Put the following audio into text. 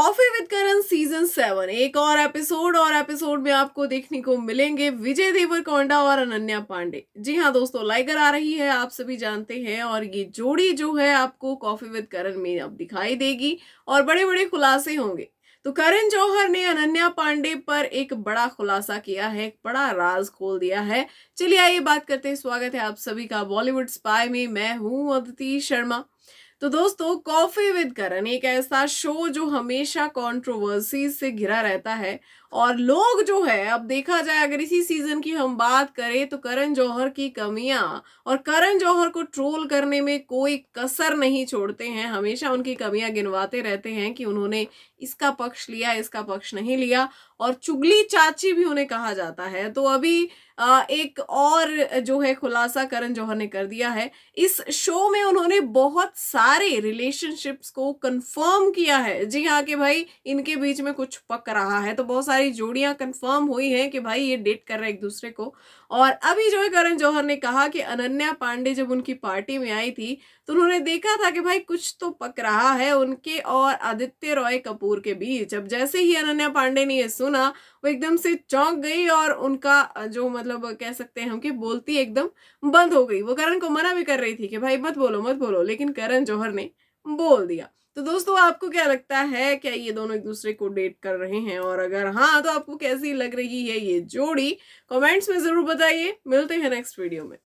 coffee with Karan season seven एक और episode और एपिसोड में आपको देखने को मिलेंगे विजय देवर कौंडा और अनन्या पांडे जी हाँ दोस्तों लाइगर आ रही है आप सभी जानते हैं और ये जोड़ी जो है आपको कॉफी विद करण में अब दिखाई देगी और बड़े बड़े खुलासे होंगे तो करण जौहर ने अनन्या पांडे पर एक बड़ा खुलासा किया है एक बड़ा राज खोल दिया है चलिए आइए बात करते हैं स्वागत है आप सभी का बॉलीवुड स्पाई में मैं हूं अदिति शर्मा तो दोस्तों कॉफ़ी विद करण एक ऐसा शो जो हमेशा कंट्रोवर्सी से घिरा रहता है और लोग जो है अब देखा जाए अगर इसी सीज़न की हम बात करें तो करण जौहर की कमियां और करण जौहर को ट्रोल करने में कोई कसर नहीं छोड़ते हैं हमेशा उनकी कमियां गिनवाते रहते हैं कि उन्होंने इसका पक्ष लिया इसका पक्ष नहीं लिया और चुगली चाची भी उन्हें कहा जाता है तो अभी एक और जो है खुलासा करण जौहर ने कर दिया है इस शो में उन्होंने बहुत सारे सारे रिलेशनशिप्स को कंफर्म किया है जी हाँ कि भाई इनके बीच में कुछ पक रहा है तो बहुत सारी जोड़ियां कंफर्म हुई हैं कि भाई ये डेट कर रहे हैं एक दूसरे को और अभी जो है करण जौहर ने कहा कि अनन्या पांडे जब उनकी पार्टी में आई थी तो उन्होंने देखा था कि भाई कुछ तो पक रहा है उनके और आदित्य रॉय कपूर के बीच अब जैसे ही अनन्या पांडे ने ये सुना वो एकदम से चौंक गई और उनका जो मतलब कह सकते हैं हम कि बोलती एकदम बंद हो गई वो करण को मना भी कर रही थी कि भाई मत बोलो मत बोलो लेकिन करण जो जौहर ने बोल दिया तो दोस्तों आपको क्या लगता है क्या ये दोनों एक दूसरे को डेट कर रहे हैं और अगर हाँ तो आपको कैसी लग रही है ये जोड़ी कमेंट्स में ज़रूर बताइए मिलते हैं नेक्स्ट वीडियो में